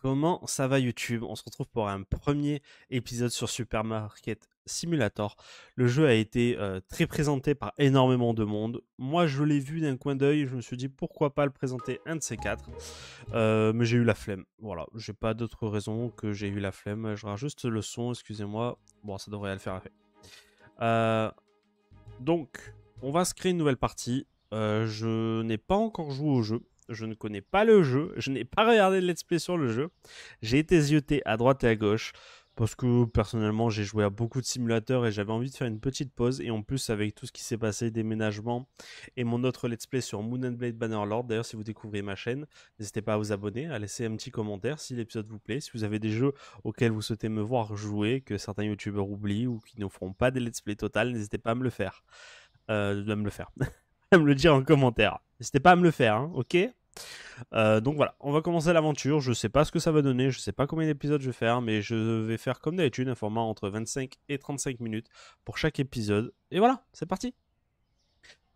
Comment ça va YouTube On se retrouve pour un premier épisode sur Supermarket Simulator. Le jeu a été euh, très présenté par énormément de monde. Moi, je l'ai vu d'un coin d'œil. Je me suis dit pourquoi pas le présenter un de ces quatre. Euh, mais j'ai eu la flemme. Voilà, j'ai pas d'autre raison que j'ai eu la flemme. Je juste le son, excusez-moi. Bon, ça devrait le faire. Euh, donc, on va se créer une nouvelle partie. Euh, je n'ai pas encore joué au jeu je ne connais pas le jeu, je n'ai pas regardé de let's play sur le jeu. J'ai été zioté à droite et à gauche parce que personnellement j'ai joué à beaucoup de simulateurs et j'avais envie de faire une petite pause et en plus avec tout ce qui s'est passé, déménagement et mon autre let's play sur Moon and Blade Bannerlord, d'ailleurs si vous découvrez ma chaîne, n'hésitez pas à vous abonner, à laisser un petit commentaire si l'épisode vous plaît, si vous avez des jeux auxquels vous souhaitez me voir jouer, que certains youtubeurs oublient ou qui ne feront pas des let's play total, n'hésitez pas à me le faire. Euh, à me le faire. à me le dire en commentaire. N'hésitez pas à me le faire, hein, ok euh, donc voilà, on va commencer l'aventure. Je sais pas ce que ça va donner, je sais pas combien d'épisodes je vais faire, mais je vais faire comme d'habitude un format entre 25 et 35 minutes pour chaque épisode. Et voilà, c'est parti.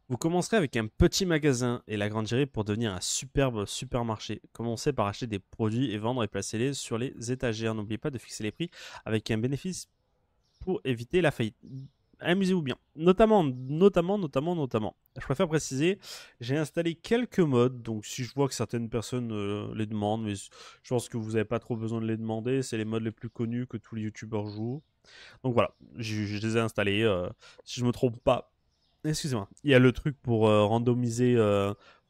Vous commencerez avec un petit magasin et la l'agrandirez pour devenir un superbe supermarché. Commencez par acheter des produits et vendre et placer les sur les étagères. N'oubliez pas de fixer les prix avec un bénéfice pour éviter la faillite amusez-vous bien. Notamment, notamment, notamment, notamment. Je préfère préciser, j'ai installé quelques modes, donc si je vois que certaines personnes euh, les demandent, mais je pense que vous n'avez pas trop besoin de les demander, c'est les modes les plus connus que tous les youtubeurs jouent. Donc voilà, je, les ai installés, euh, si je me trompe pas. Excusez-moi, il y a le truc pour euh, randomiser,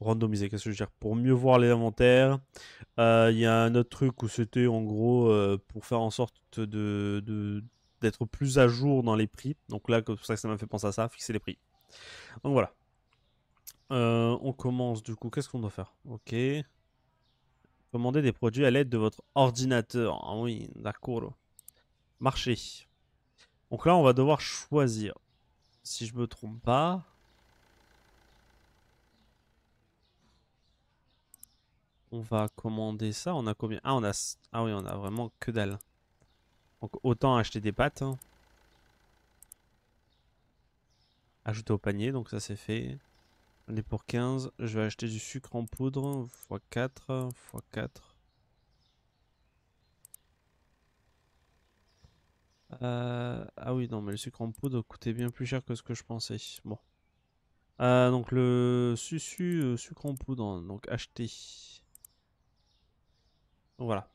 randomiser, qu'est-ce que je veux dire, pour mieux voir les inventaires. Il y a un autre truc où c'était en gros pour faire en sorte de d'être plus à jour dans les prix. Donc là, c'est pour ça que ça m'a fait penser à ça, fixer les prix. Donc voilà. Euh, on commence du coup. Qu'est-ce qu'on doit faire Ok. Commander des produits à l'aide de votre ordinateur. Ah oui, d'accord. Marché. Donc là, on va devoir choisir. Si je me trompe pas. On va commander ça. On a combien Ah, on a. Ah oui, on a vraiment que dalle. Donc autant acheter des pâtes. Hein. Ajouter au panier, donc ça c'est fait. On est pour 15. Je vais acheter du sucre en poudre, x4, x4. Euh, ah oui, non, mais le sucre en poudre coûtait bien plus cher que ce que je pensais. Bon. Euh, donc le euh, sucre en poudre, donc acheter. voilà.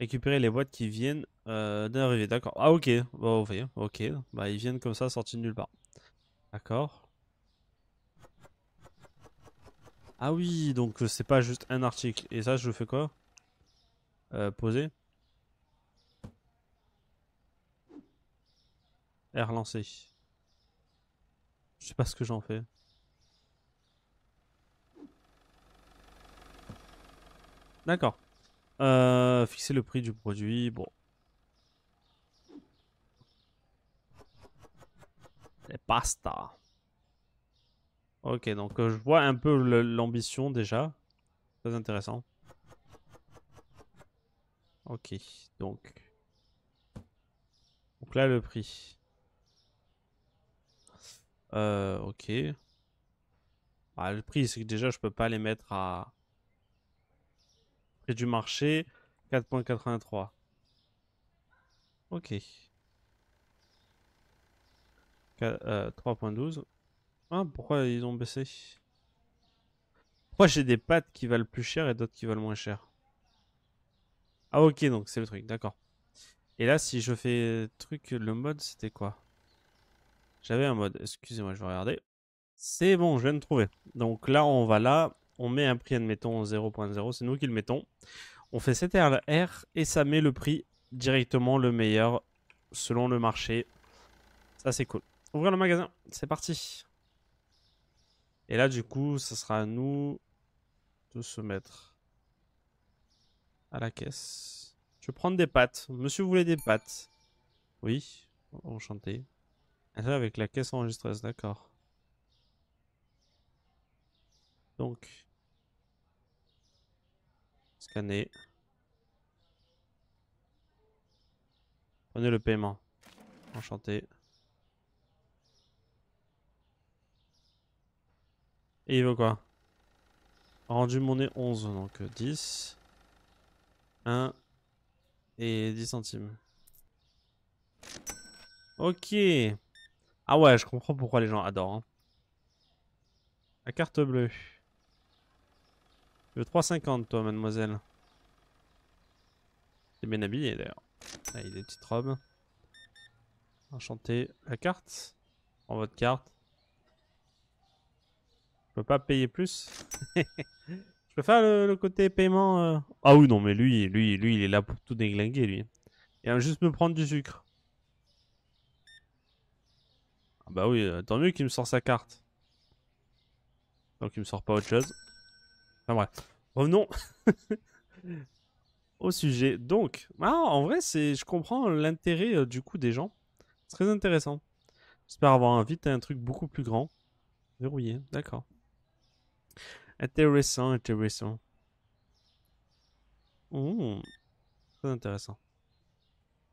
Récupérer les boîtes qui viennent euh, d'arriver, D'accord. Ah, ok. va bah, ok. Ok. Bah, ils viennent comme ça, sortis de nulle part. D'accord. Ah oui, donc euh, c'est pas juste un article. Et ça, je fais quoi euh, Poser. R lancer. Je sais pas ce que j'en fais. D'accord. Euh, fixer le prix du produit, bon. Les pasta. Ok, donc euh, je vois un peu l'ambition déjà. Très intéressant. Ok, donc. Donc là, le prix. Euh, ok. Bah, le prix, c'est que déjà, je peux pas les mettre à j'ai du marché, 4.83. Ok. 3.12. Ah, euh, hein, pourquoi ils ont baissé Pourquoi j'ai des pattes qui valent plus cher et d'autres qui valent moins cher Ah ok, donc c'est le truc, d'accord. Et là, si je fais truc, le mode, c'était quoi J'avais un mode, excusez-moi, je vais regarder. C'est bon, je viens de trouver. Donc là, on va là, on met un prix, admettons, 0.0, c'est nous qui le mettons. On fait R et ça met le prix directement le meilleur selon le marché. Ça, c'est cool. Ouvrir le magasin, c'est parti. Et là, du coup, ça sera à nous de se mettre à la caisse. Je vais prendre des pâtes. Monsieur, vous voulez des pâtes Oui, enchanté. avec la caisse enregistreuse, d'accord. Donc, Prenez le paiement. Enchanté. Et il veut quoi Rendu monnaie 11, donc 10. Euh, 1 et 10 centimes. Ok. Ah ouais, je comprends pourquoi les gens adorent. Hein. La carte bleue. Le 3,50 toi, mademoiselle. C'est bien habillé d'ailleurs. Ah, il a des petites robes. Enchanté. La carte En votre carte. Je peux pas payer plus. Je peux faire le, côté paiement. Euh. Ah oui, non, mais lui, lui, lui, il est là pour tout déglinguer, lui. Il va juste me prendre du sucre. Ah bah oui, euh, tant mieux qu'il me sort sa carte. Donc il me sort pas autre chose. Enfin bref. Revenons. au sujet. Donc, ah, en vrai, c'est, je comprends l'intérêt euh, du coup des gens. C'est Très intéressant. J'espère avoir vite un truc beaucoup plus grand. Verrouillé, d'accord. Intéressant, intéressant. Mmh. Très intéressant.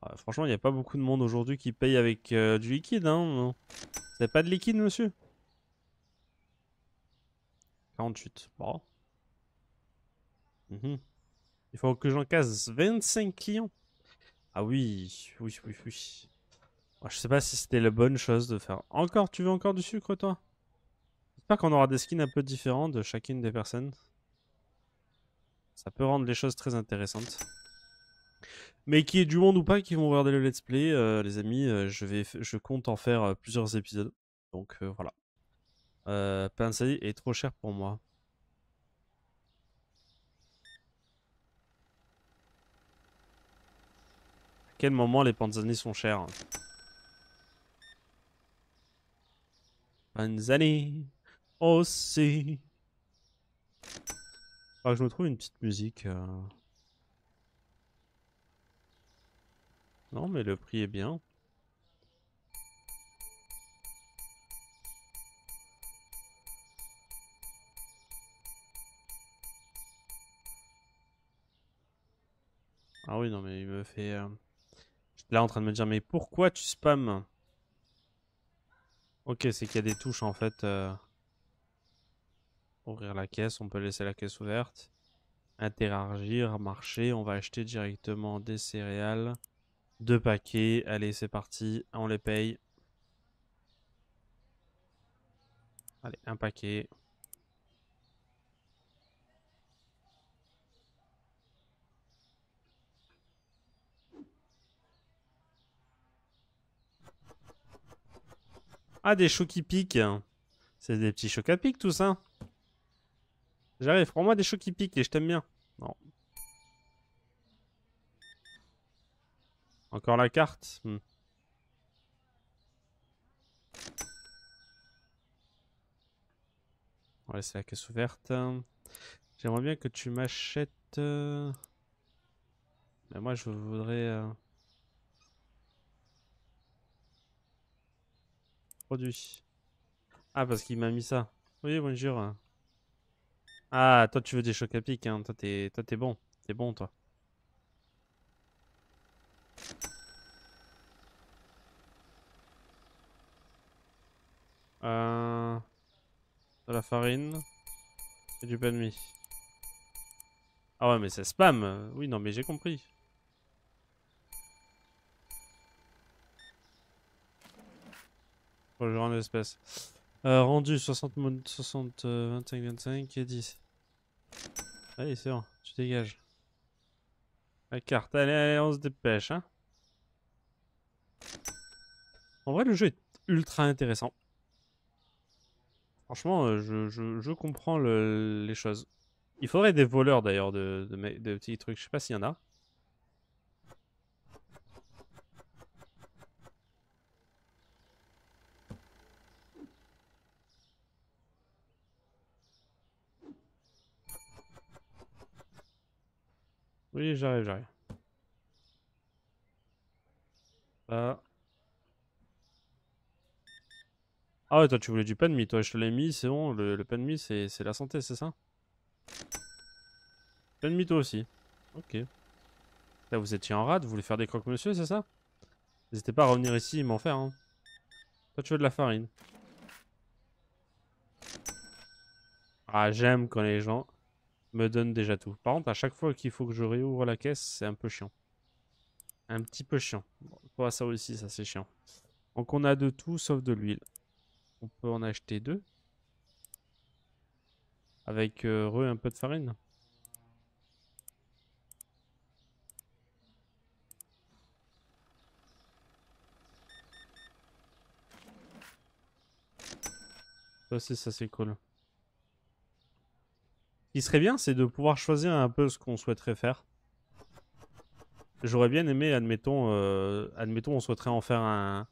Ah, franchement, il n'y a pas beaucoup de monde aujourd'hui qui paye avec euh, du liquide. Hein. C'est pas de liquide, monsieur 48. Bon. Mmh. Il faut que j'en casse 25 clients. Ah oui, oui, oui, oui. je sais pas si c'était la bonne chose de faire. Encore, tu veux encore du sucre, toi J'espère qu'on aura des skins un peu différents de chacune des personnes. Ça peut rendre les choses très intéressantes. Mais qui est du monde ou pas qui vont regarder le let's play, euh, les amis, euh, je, vais, je compte en faire euh, plusieurs épisodes. Donc voilà. Euh, est trop cher pour moi. quel moment les panzani sont chers Panzani aussi. je me trouve une petite musique. Euh. Non, mais le prix est bien. Ah oui, non, mais il me fait... Euh, Là, en train de me dire, mais pourquoi tu spams Ok, c'est qu'il y a des touches en fait. Euh, ouvrir la caisse, on peut laisser la caisse ouverte. Interagir, marcher, on va acheter directement des céréales. Deux paquets, allez c'est parti, on les paye. Allez, un paquet. Ah, des choux qui piquent. C'est des petits chocs à pique, tout ça. J'arrive, prends-moi des choux qui piquent et je t'aime bien. Non. Encore la carte hmm. On va laisser la caisse ouverte. J'aimerais bien que tu m'achètes... Euh, Mais moi, je voudrais... Euh, produit. Ah, parce qu'il m'a mis ça. Oui, bonjour. Ah, toi, tu veux des chocs à pic, hein. Toi, t'es bon. T'es bon, toi. Euh, de la farine et du pain de mie. Ah ouais, mais c'est spam. Oui, non, mais j'ai compris. genre le euh, rendu 60, 60 25, 25 et 10. Allez, c'est bon, tu dégages. La carte, allez, on se dépêche. Hein. en vrai, le jeu est ultra intéressant. Franchement, euh, je, comprends les choses. Il faudrait des voleurs d'ailleurs de, de, de, petits trucs. Je sais pas s'il y en a. Oui, j'arrive, j'arrive. Ah. Ah ouais, toi tu voulais du de mie, toi je te l'ai mis, c'est bon, le, pain de mie, c'est la santé, c'est ça de mie, toi aussi. Ok. Là vous étiez en rade, vous voulez faire des croque-monsieur, c'est ça N'hésitez pas à revenir ici et m'en faire. Hein. Toi tu veux de la farine. Ah j'aime quand les gens me donne déjà tout. Par contre, à chaque fois qu'il faut que je réouvre la caisse, c'est un peu chiant. Un petit peu chiant. Pour ça aussi, ça c'est chiant. Donc on a de tout sauf de l'huile. On peut en acheter deux. Avec euh, re un peu de farine. Ça c'est ça c'est cool qui serait bien, c'est de pouvoir choisir un peu ce qu'on souhaiterait faire. J'aurais bien aimé, admettons, euh, admettons, on souhaiterait en faire un,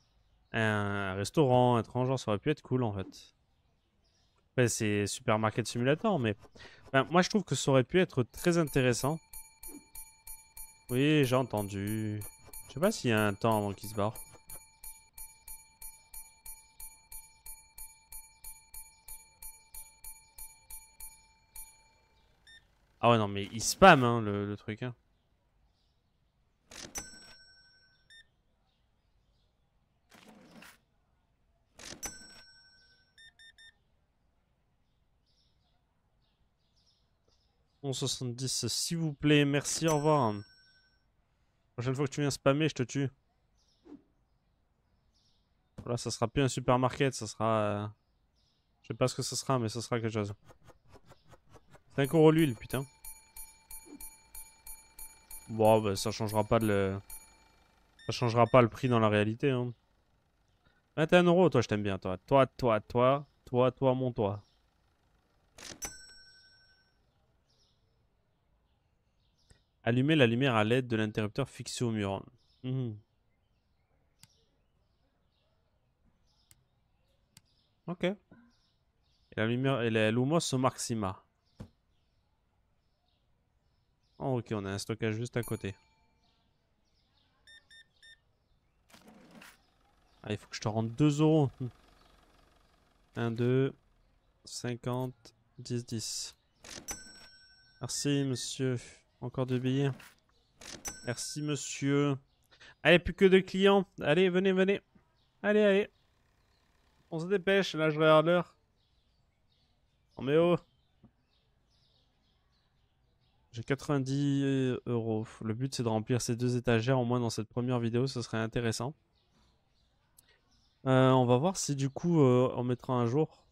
un restaurant, un genre, ça aurait pu être cool en fait. Ben, c'est Supermarket Simulator, mais ben, moi je trouve que ça aurait pu être très intéressant. Oui, j'ai entendu. Je sais pas s'il y a un temps avant qu'il se barre. Ah ouais, non, mais il spam, hein, le, truc. Hein. 1170 s'il vous plaît, merci, au revoir. La prochaine fois que tu viens spammer, je te tue. Voilà, ça sera plus un supermarket, ça sera... Euh, je sais pas ce que ça sera, mais ça sera quelque chose. C'est un l'huile, putain. Bon, bah, ça changera pas le... Ça changera pas le prix dans la réalité. Hein. 21 euros, toi, je t'aime bien, toi. Toi, toi, toi, toi, toi, mon toi. Allumer la lumière à l'aide de l'interrupteur fixé au mur. Mmh. Ok. Et la lumière, et la lumos maxima. Ah, ok, on a un stockage juste à côté. Ah, il faut que je te rende 2 euros. 1, 2, 50, 10, 10. Merci, monsieur. Encore deux billets. Merci, monsieur. Allez, plus que deux clients. Allez, venez, venez. Allez, allez. On se dépêche, là, je regarde l'heure. On met haut. J'ai 90 euros. Le but c'est de remplir ces deux étagères au moins dans cette première vidéo, ce serait intéressant. Euh, on va voir si du coup euh, on mettra un jour.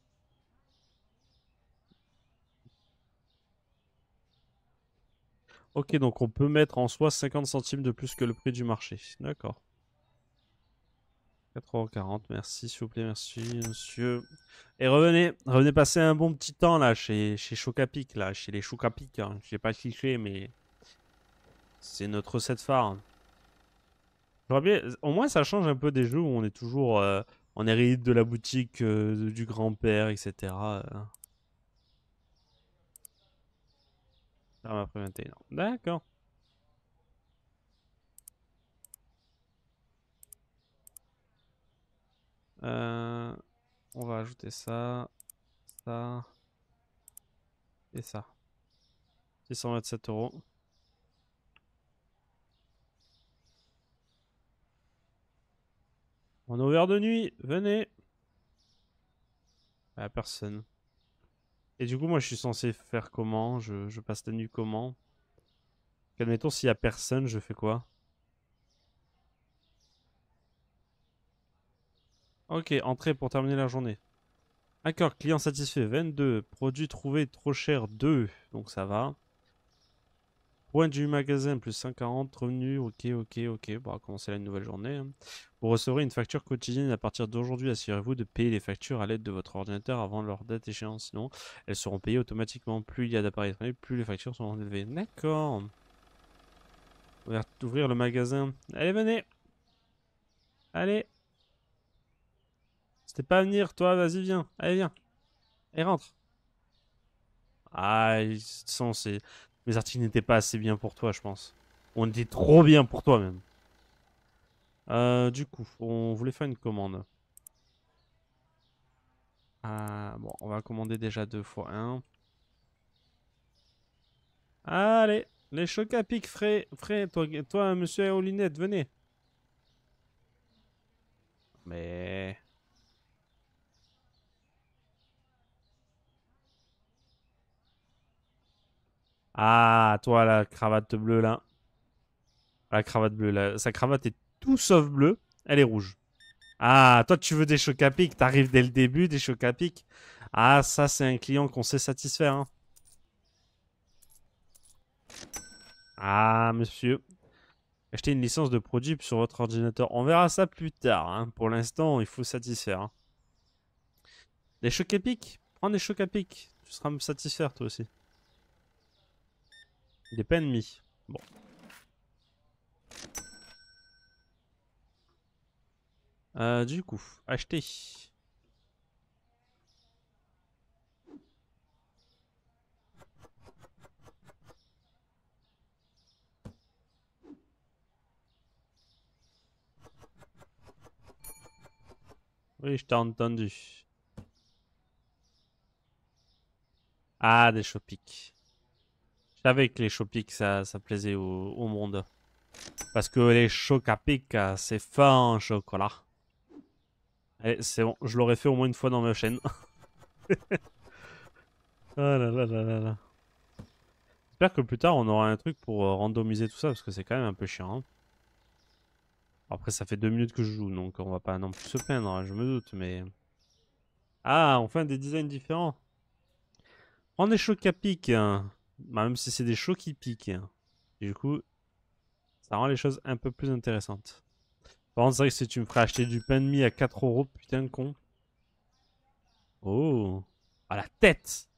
Ok, donc on peut mettre en soi 50 centimes de plus que le prix du marché. D'accord. 4h40, merci, s'il vous plaît, merci, monsieur. Et revenez, revenez passer un bon petit temps, là, chez, chez Chocapic, là, chez les Chocapic, hein. j'ai pas cliché, mais c'est notre recette phare. bien, au moins, ça change un peu des jeux où on est toujours, on euh, hérite de la boutique euh, du grand-père, etc. Euh... D'accord. Euh, on va ajouter ça, ça et ça. 127 euros. On est ouvert de nuit, venez. Ah, personne. Et du coup, moi, je suis censé faire comment je, passe la nuit comment Admettons, s'il n'y a personne, je fais quoi Ok, entrée pour terminer la journée. Accord, client satisfait 22. Produit trouvé trop cher 2. Donc ça va. Point du magasin plus 140. Revenu. Ok, ok, ok. Bon, on va commencer la nouvelle journée. Hein. Vous recevrez une facture quotidienne à partir d'aujourd'hui. Assurez-vous de payer les factures à l'aide de votre ordinateur avant leur date échéance. Sinon, elles seront payées automatiquement. Plus il y a d'appareils plus les factures sont enlevées. D'accord. On va ouvrir le magasin. Allez, venez. Allez. C'était pas à venir, toi, vas-y, viens. Allez, viens. Et rentre. Ah, ils sont, c'est... Mes articles n'étaient pas assez bien pour toi, je pense. On était trop bien pour toi, même. Euh, du coup, on voulait faire une commande. Euh, bon, on va commander déjà deux fois un. Allez, les chocs à pic frais, frais, toi, toi monsieur aux venez. Mais... Ah, toi, la cravate bleue, là. La cravate bleue, là. Sa cravate est tout sauf bleue. Elle est rouge. Ah, toi, tu veux des chocs à pic. T'arrives dès le début, des chocs à pic. Ah, ça, c'est un client qu'on sait satisfaire. Hein. Ah, monsieur. Achetez une licence de produit sur votre ordinateur. On verra ça plus tard. Hein. Pour l'instant, il faut satisfaire. Hein. Des chocs à pic. Prends des chocs à pic. Tu seras satisfaire, toi aussi. Il est pas ennemi. Bon. Euh, du coup, acheter. Oui, je t'ai entendu. Ah, des chopiques. Je que les chopiques, ça, ça plaisait au, monde. Parce que les chocs c'est fin chocolat. Et c'est bon, je l'aurais fait au moins une fois dans ma chaîne. ah là là là là J'espère que plus tard on aura un truc pour euh, randomiser tout ça parce que c'est quand même un peu chiant. Hein. Après ça fait deux minutes que je joue donc on va pas non plus se plaindre, hein, je me doute mais... Ah, on fait des designs différents. On est choc à hein. Bah, même si c'est des chauds qui piquent. Hein. Et du coup, ça rend les choses un peu plus intéressantes. Par contre, c'est vrai que si tu me ferais acheter du pain de mie à 4 euros, putain de con. Oh À la tête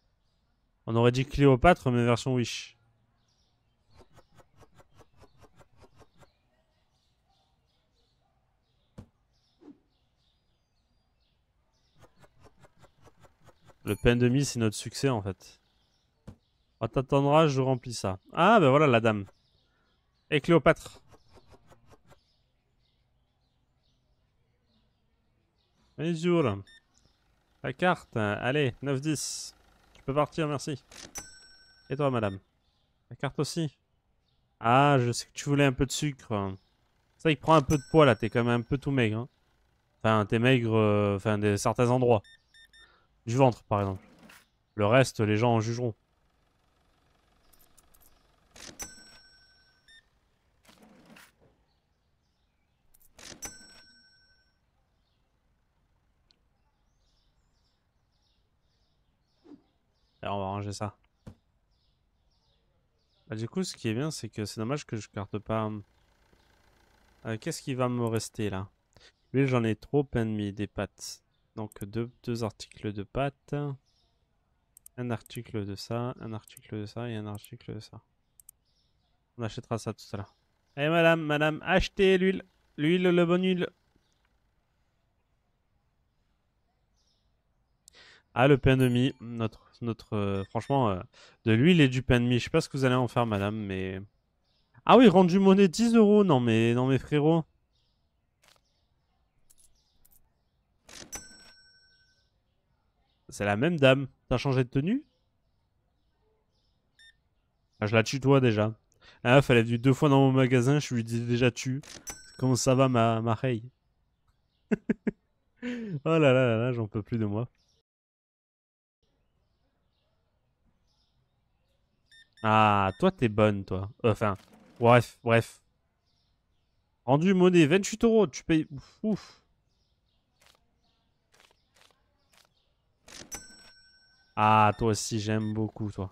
On aurait dit Cléopâtre, mais version Wish. Le pain de mie, c'est notre succès en fait. On ah, je remplis ça. Ah, ben voilà la dame. Et Cléopâtre. Bonjour. La carte, allez, 9-10. Tu peux partir, merci. Et toi, madame La carte aussi Ah, je sais que tu voulais un peu de sucre. Ça, il prend un peu de poids, là. T'es quand même un peu tout maigre. Hein. Enfin, t'es maigre, euh, enfin, des certains endroits. Du ventre, par exemple. Le reste, les gens en jugeront. on va ranger ça. Bah, du coup, ce qui est bien, c'est que c'est dommage que je garde pas... Euh, qu'est-ce qui va me rester, là Lui, j'en ai trop ennemi de des pâtes. Donc, deux, articles de pâtes. Un article de ça, un article de ça et un article de ça. On achètera ça tout cela l'heure. Allez, eh, madame, madame, achetez l'huile. L'huile, le bon huile. Ah, le pain de mie, notre, notre, euh, franchement, euh, de l'huile et du pain de mie. Je sais pas ce que vous allez en faire, madame, mais. Ah oui, rendu monnaie 10 euros. Non, mais, non, mais frérot. C'est la même dame. T'as changé de tenue ah, Je la tutoie déjà. Ah, fallait du deux fois dans mon magasin, je lui dis déjà tu. Comment ça va, ma, ma reille Oh là là là là, j'en peux plus de moi. Ah, toi, t'es bonne, toi. Euh, enfin, bref, bref. Rendu monnaie, 28 euros, tu payes... Ouf, Ah, toi aussi, j'aime beaucoup, toi.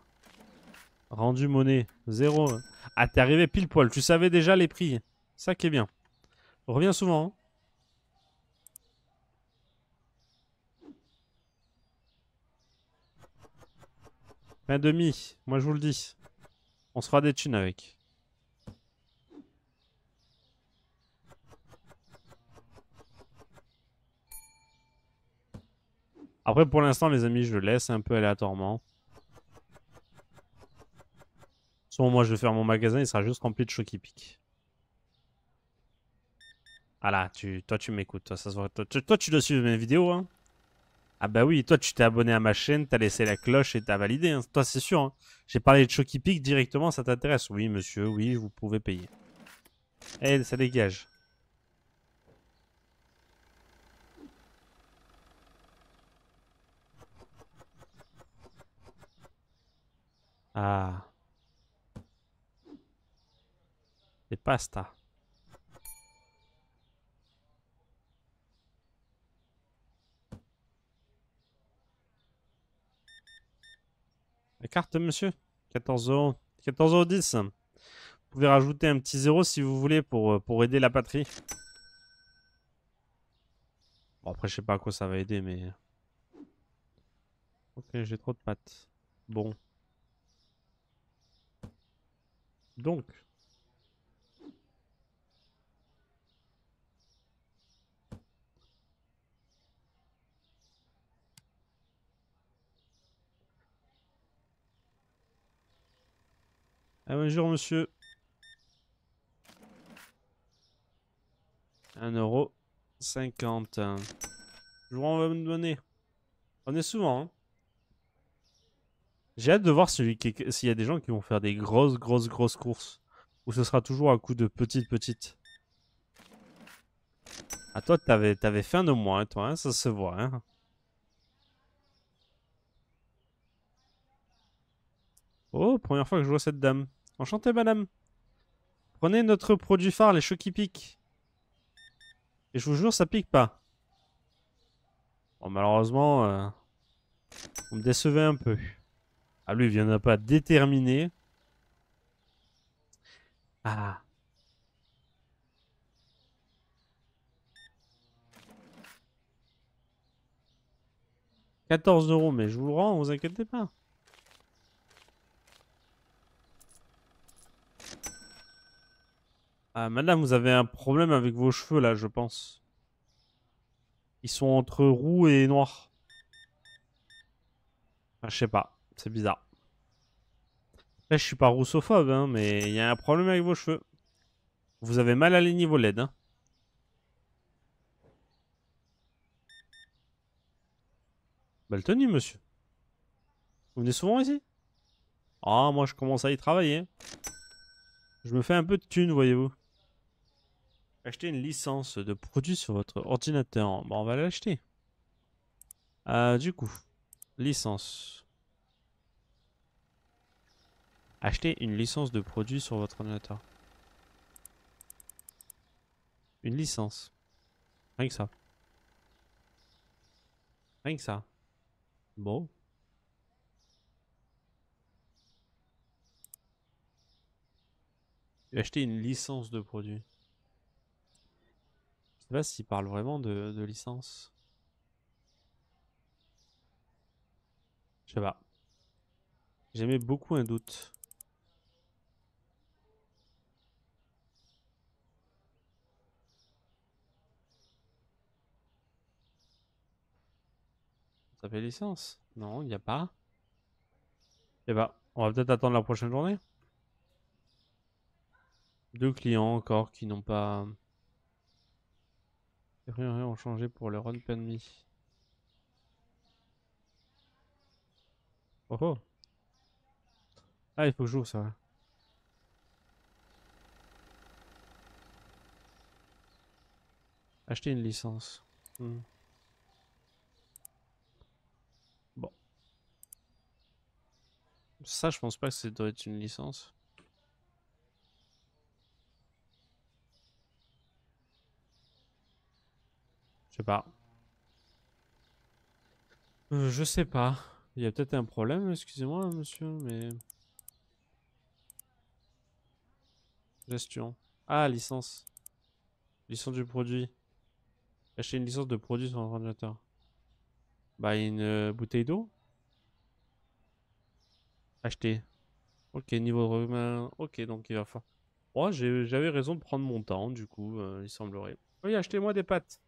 Rendu monnaie, 0. Ah, t'es arrivé pile poil, tu savais déjà les prix. Ça qui est bien. reviens souvent. Hein demi, moi je vous le dis. On se fera des tunes avec. Après, pour l'instant, les amis, je le laisse un peu aléatoirement. Sinon, moi, je vais faire mon magasin, il sera juste rempli de chocs pique. Ah là, tu, toi, tu m'écoutes. Toi, ça Toi, toi, tu dois suivre mes vidéos, hein. Ah bah oui, toi tu t'es abonné à ma chaîne, t'as laissé la cloche et t'as validé. Hein. Toi c'est sûr. Hein. J'ai parlé de Choki directement, ça t'intéresse. Oui monsieur, oui, vous pouvez payer. Eh, ça dégage. Ah. Et pasta. carte, monsieur. 14 euros. 14 euros 10. Vous pouvez rajouter un petit zéro si vous voulez pour, euh, pour aider la patrie. Bon, après, je sais pas à quoi ça va aider, mais... Euh. Ok, j'ai trop de pattes. Bon. Donc... Ah, bonjour monsieur. Un euro. 50. Je vous va me donner. On est souvent. Hein. J'ai hâte de voir s'il y a des gens qui vont faire des grosses, grosses, grosses courses. Ou ce sera toujours à coup de petites, petites. Ah, toi, t'avais avais faim de moi, hein, toi, hein, ça se voit. Hein. Oh, première fois que je vois cette dame. Enchantée, madame. Prenez notre produit phare, les choux qui piquent. Et je vous jure, ça pique pas. Bon, malheureusement, euh, on me décevait un peu. Ah, lui, il vient pas déterminé. Ah. « 14 euros, mais je vous le rends, vous inquiétez pas. Ah, madame, vous avez un problème avec vos cheveux là, je pense. Ils sont entre roux et noirs. Ah, je sais pas, c'est bizarre. Là, je suis pas roussophobe, hein, mais il y a un problème avec vos cheveux. Vous avez mal à niveau LED. Hein. Belle bah, tenue, monsieur. Vous venez souvent ici Ah, moi, je commence à y travailler. Je me fais un peu de thune, voyez-vous. Acheter une licence de produit sur votre ordinateur. Bon, on va l'acheter. Euh, du coup, licence. Acheter une licence de produit sur votre ordinateur. Une licence. Rien que ça. Rien que ça. Bon. Acheter une licence de produit sais pas s'il parle vraiment de, licence. Je sais pas. J'aimais beaucoup un doute. Ça fait licence Non, il n'y a pas. Eh bien, on va peut-être attendre la prochaine journée. Deux clients encore qui n'ont pas... Rien, rien ont changé pour le Run Penny. Oh oh Ah, il faut que je joue ça. Acheter une licence. Hmm. Bon. Ça, je pense pas que ça doit être une licence. Je sais pas. Euh, je sais pas. Il y a peut-être un problème, excusez-moi, monsieur, mais... Gestion. Ah, licence. Licence du produit. Acheter une licence de produit sur un ordinateur. Bah, une euh, bouteille d'eau Acheter. Ok, niveau de Ok, donc il va falloir. Moi, oh, j'avais raison de prendre mon temps, du coup, euh, il semblerait. Oui, achetez-moi des pâtes.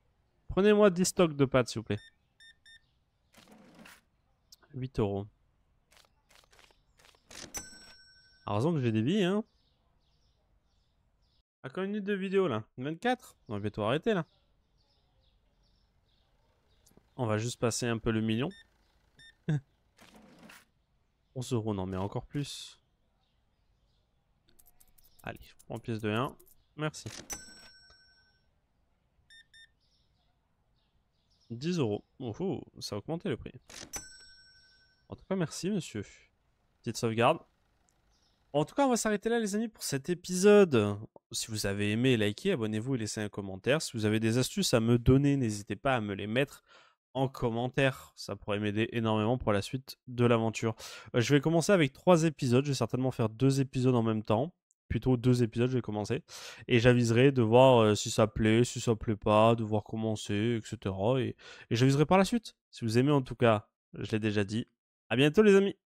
Prenez-moi 10 stocks de pâtes, s'il vous plaît. 8 euros. A raison que j'ai des billes, hein. À ah, quand de de vidéo, là 24 On va bientôt arrêter, là. On va juste passer un peu le million. 11 euros, non, mais encore plus. Allez, je prends pièce de 1. Merci. 10 euros. ça a augmenté le prix. En tout cas, merci, monsieur. Petite sauvegarde. En tout cas, on va s'arrêter là, les amis, pour cet épisode. Si vous avez aimé, likez, abonnez-vous et laissez un commentaire. Si vous avez des astuces à me donner, n'hésitez pas à me les mettre en commentaire. Ça pourrait m'aider énormément pour la suite de l'aventure. Euh, je vais commencer avec trois épisodes. Je vais certainement faire deux épisodes en même temps plutôt deux épisodes, je vais commencer. Et j'aviserai de voir euh, si ça plaît, si ça plaît pas, de voir comment c'est, etc. Et, et j'aviserai par la suite. Si vous aimez en tout cas, je l'ai déjà dit. À bientôt les amis